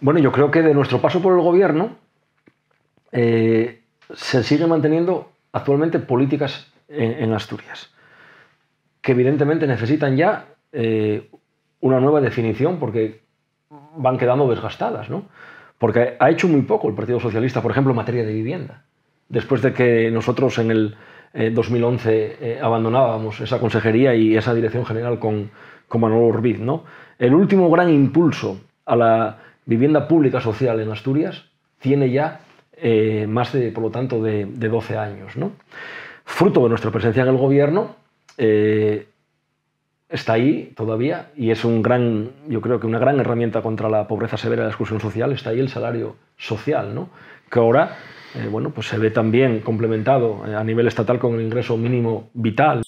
Bueno, yo creo que de nuestro paso por el gobierno eh, se siguen manteniendo actualmente políticas en, Asturias, que evidentemente necesitan ya eh, una nueva definición porque van quedando desgastadas, ¿no? Porque ha hecho muy poco el Partido Socialista, por ejemplo, en materia de vivienda. Después de que nosotros en el 2011 eh, abandonábamos esa consejería y esa dirección general con, con Manuel Orbiz, ¿no? El último gran impulso a la vivienda pública social en Asturias tiene ya eh, más de, por lo tanto, de, 12 años. ¿no? Fruto de nuestra presencia en el gobierno, eh, está ahí todavía y es un gran, yo creo que una gran herramienta contra la pobreza severa y la exclusión social, está ahí el salario social, ¿no? que ahora eh, bueno, pues se ve también complementado a nivel estatal con el ingreso mínimo vital.